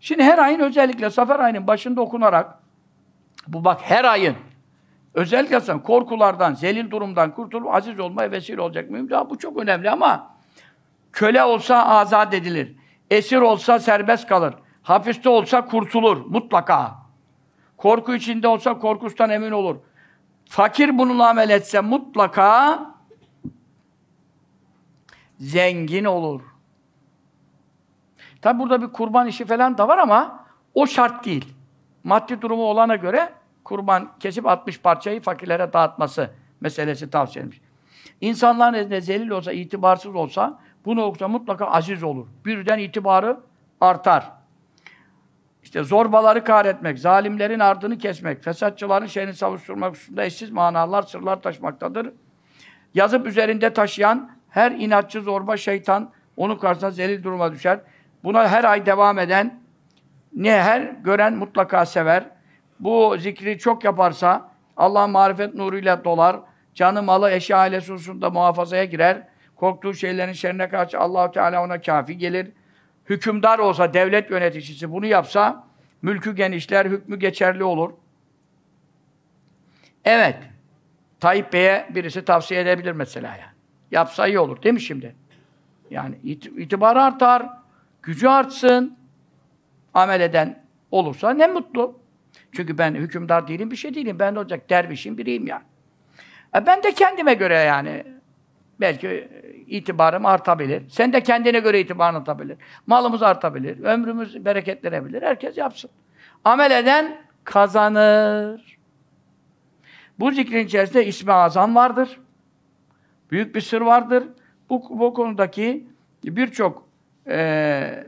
Şimdi her ayın özellikle Safer ayının başında okunarak bu bak her ayın özellikle sen korkulardan, zelil durumdan kurtulup aziz olmaya vesile olacak mıyım Daha bu çok önemli ama köle olsa azat edilir. Esir olsa serbest kalır. Hapiste olsa kurtulur mutlaka. Korku içinde olsa korkustan emin olur. Fakir bununla amel etse mutlaka zengin olur. Tabi burada bir kurban işi falan da var ama o şart değil. Maddi durumu olana göre kurban kesip 60 parçayı fakirlere dağıtması meselesi tavsiye edilmiş. İnsanların nezdinde zelil olsa, itibarsız olsa bunu okursa mutlaka aziz olur. Birden itibarı artar. İşte zorbaları kahretmek, zalimlerin ardını kesmek, fesatçıların şeyini savuşturmak hususunda eşsiz manalar, sırlar taşmaktadır. Yazıp üzerinde taşıyan her inatçı zorba şeytan onun karşısına zelil duruma düşer. Buna her ay devam eden ne her gören mutlaka sever. Bu zikri çok yaparsa Allah marifet nuruyla dolar. Canı malı eşya ailesi hususunda muhafazaya girer. Korktuğu şeylerin şerine karşı Allahu Teala ona kafi gelir. Hükümdar olsa, devlet yöneticisi bunu yapsa mülkü genişler, hükmü geçerli olur. Evet. Tayyip Bey'e birisi tavsiye edebilir mesela yani. Yapsa iyi olur değil mi şimdi? Yani itibarı artar, gücü artsın. Amel eden olursa ne mutlu. Çünkü ben hükümdar değilim, bir şey değilim. Ben de olacak dervişim biriyim yani. E ben de kendime göre yani belki itibarım artabilir. Sen de kendine göre itibarın artabilir. Malımız artabilir. Ömrümüz bereketlenebilir. Herkes yapsın. Amel eden kazanır. Bu zikrin içerisinde ismi azam vardır. Büyük bir sır vardır. Bu, bu konudaki birçok ee,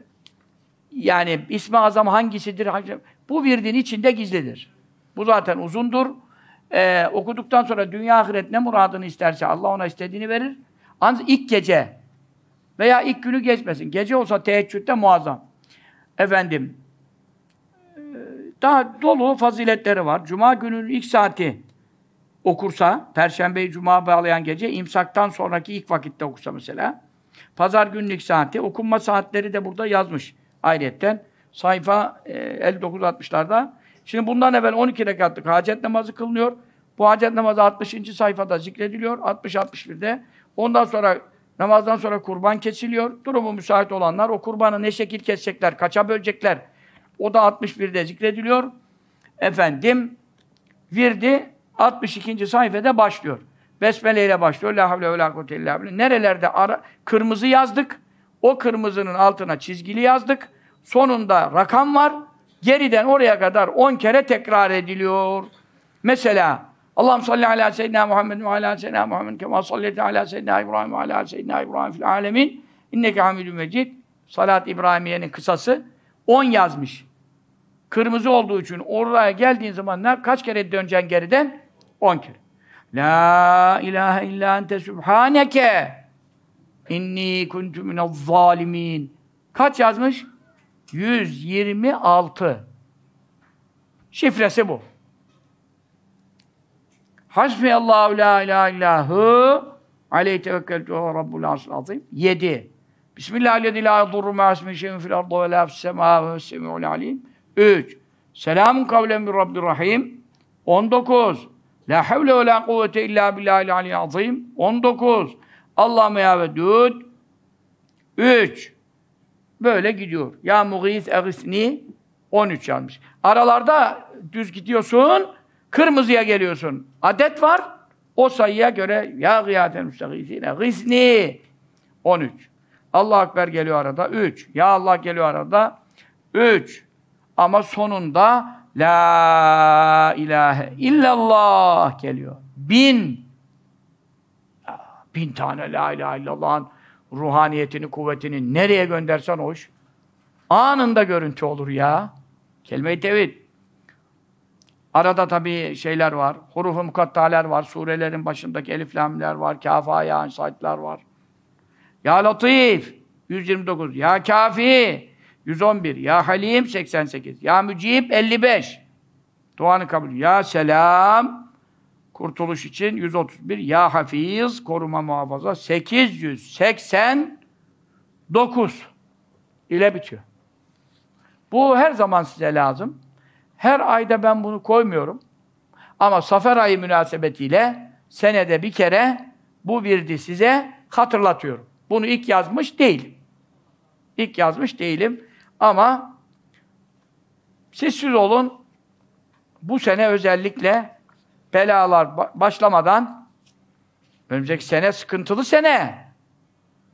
yani İsmi Azam hangisidir? Bu virdin içinde gizlidir. Bu zaten uzundur. Ee, okuduktan sonra dünya ahiret ne muradını isterse Allah ona istediğini verir. Ancak ilk gece veya ilk günü geçmesin. Gece olsa teheccüde muazzam. Efendim, e, daha dolu faziletleri var. Cuma gününün ilk saati okursa, Perşembeyi Cuma bağlayan gece, imsaktan sonraki ilk vakitte okursa mesela, Pazar günlük saati, okunma saatleri de burada yazmış. ayetten sayfa e, 59-60'larda. Şimdi bundan evvel 12 rekatlık hacet namazı kılınıyor. Bu hacet namazı 60. sayfada zikrediliyor. 60-61'de. Ondan sonra namazdan sonra kurban kesiliyor. Durumu müsait olanlar o kurbanı ne şekil kesecekler, kaça bölecekler. O da 61'de zikrediliyor. Efendim virdi 62. sayfada başlıyor. Besmele ile başlıyor. La havle ve la kuvvete illa billah. Nerelerde ara, kırmızı yazdık. O kırmızının altına çizgili yazdık. Sonunda rakam var. Geriden oraya kadar on kere tekrar ediliyor. Mesela Allahum salli ala seyyidina Muhammed ve ala seyyidina Muhammed kema salleti ala seyyidina İbrahim ve ala seyyidina İbrahim fil alemin. İnneke hamidun mecid. Salat İbrahimiye'nin kısası 10 yazmış. Kırmızı olduğu için oraya geldiğin zaman ne kaç kere döneceksin geriden? 10 kere. La ilahe illa ente subhaneke inni kuntu minez zalimin. Kaç yazmış? 126. Şifresi bu. Hasbiyallahu la ilahe illahu aleyhi tevekkeltu ve rabbul azim. 7. Bismillahirrahmanirrahim. La yedurru ma ismi şeyin fil ardı ve la fis 3. Selamun kavlen min rabbir rahim. 19. La havle ve la kuvvete illa billahil aliyyil azim. 19. Allah ya vedud. 3. Böyle gidiyor. Ya muğis egisni. 13 yazmış. Aralarda düz gidiyorsun, kırmızıya geliyorsun. Adet var. O sayıya göre ya gıyaten müstagisine gisni. 13. Allah Ekber geliyor arada. 3. Ya Allah geliyor arada. 3. Ama sonunda La ilahe illallah geliyor. Bin bin tane la ilahe illallah'ın ruhaniyetini, kuvvetini nereye göndersen hoş. Anında görüntü olur ya. Kelime-i tevhid. Arada tabii şeyler var. Huruf-u mukattaler var. Surelerin başındaki elif lamler var. Kafa ya saatler var. Ya Latif 129. Ya Kafi 111. Ya Halim 88. Ya Mücib 55. Duanı kabul. Ya Selam kurtuluş için 131. Ya Hafiz koruma muhafaza 889 ile bitiyor. Bu her zaman size lazım. Her ayda ben bunu koymuyorum. Ama Safer ayı münasebetiyle senede bir kere bu virdi size hatırlatıyorum. Bunu ilk yazmış değilim. İlk yazmış değilim. Ama siz siz olun. Bu sene özellikle belalar başlamadan önümüzdeki sene sıkıntılı sene.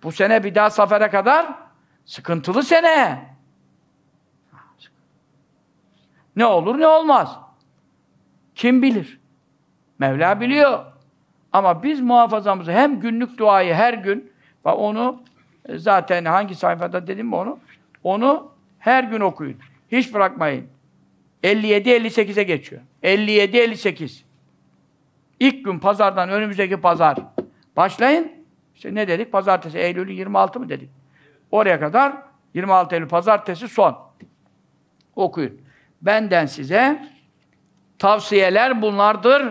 Bu sene bir daha safere kadar sıkıntılı sene. Ne olur ne olmaz. Kim bilir? Mevla biliyor. Ama biz muhafazamızı hem günlük duayı her gün ve onu e, zaten hangi sayfada dedim mi onu? Onu her gün okuyun. Hiç bırakmayın. 57-58'e geçiyor. 57-58. İlk gün pazardan önümüzdeki pazar. Başlayın. İşte ne dedik? Pazartesi, Eylül'ün 26 mı dedik? Oraya kadar 26 Eylül pazartesi son. Okuyun. Benden size tavsiyeler bunlardır.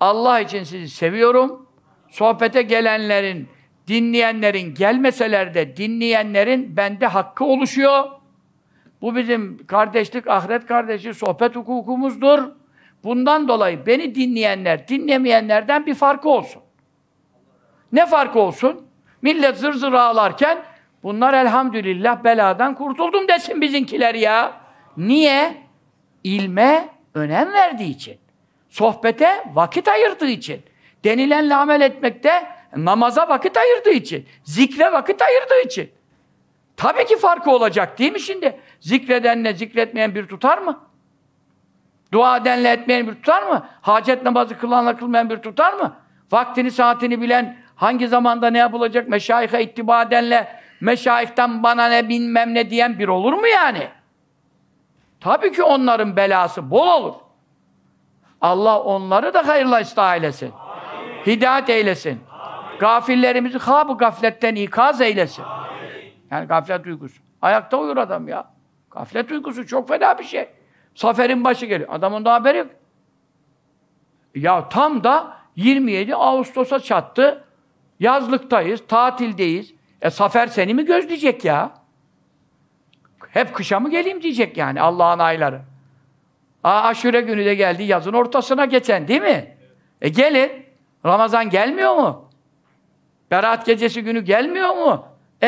Allah için sizi seviyorum. Sohbete gelenlerin, dinleyenlerin gelmeseler de dinleyenlerin bende hakkı oluşuyor. Bu bizim kardeşlik, ahiret kardeşi, sohbet hukukumuzdur. Bundan dolayı beni dinleyenler, dinlemeyenlerden bir farkı olsun. Ne farkı olsun? Millet zır zır ağlarken bunlar elhamdülillah beladan kurtuldum desin bizinkiler ya. Niye? İlme önem verdiği için. Sohbete vakit ayırdığı için. Denilenle amel etmekte namaza vakit ayırdığı için. Zikre vakit ayırdığı için. Tabii ki farkı olacak değil mi şimdi? Zikredenle zikretmeyen bir tutar mı? Dua edenle etmeyen bir tutar mı? Hacet namazı kılanla kılmayan bir tutar mı? Vaktini saatini bilen hangi zamanda ne yapılacak meşayihe ittiba edenle meşayihten bana ne bilmem ne diyen bir olur mu yani? Tabii ki onların belası bol olur. Allah onları da hayırla ıslah eylesin. Hidayet eylesin. Amin. Gafillerimizi hab gafletten ikaz eylesin. Amin. Yani gaflet uykusu. Ayakta uyur adam ya. Gaflet uykusu çok fena bir şey. Saferin başı geliyor. Adamın da haberi yok. Ya tam da 27 Ağustos'a çattı. Yazlıktayız, tatildeyiz. E Safer seni mi gözleyecek ya? Hep kışa mı geleyim diyecek yani Allah'ın ayları. Aa, aşure günü de geldi yazın ortasına geçen değil mi? E gelir. Ramazan gelmiyor mu? Berat gecesi günü gelmiyor mu? E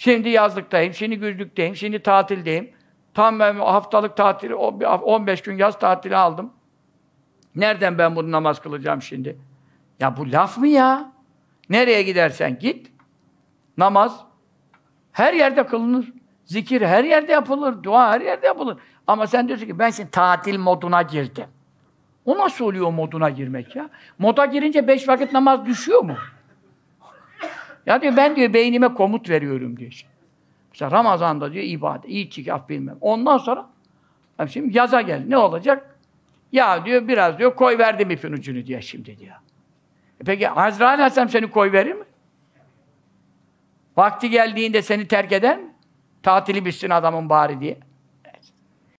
Şimdi yazlıktayım, şimdi güzlükteyim, şimdi tatildeyim. Tam ben haftalık tatili, 15 gün yaz tatili aldım. Nereden ben bunu namaz kılacağım şimdi? Ya bu laf mı ya? Nereye gidersen git. Namaz her yerde kılınır. Zikir her yerde yapılır. Dua her yerde yapılır. Ama sen diyorsun ki ben şimdi tatil moduna girdim. O nasıl oluyor moduna girmek ya? Moda girince beş vakit namaz düşüyor mu? Ya diyor ben diyor beynime komut veriyorum diyor. Mesela Ramazan'da diyor ibadet, iyi af bilmem. Ondan sonra şimdi yaza gel. Ne olacak? Ya diyor biraz diyor koy verdim ipin ucunu diyor şimdi diyor. E peki Azrail Aleyhisselam seni koy verir mi? Vakti geldiğinde seni terk eden Tatili bitsin adamın bari diye.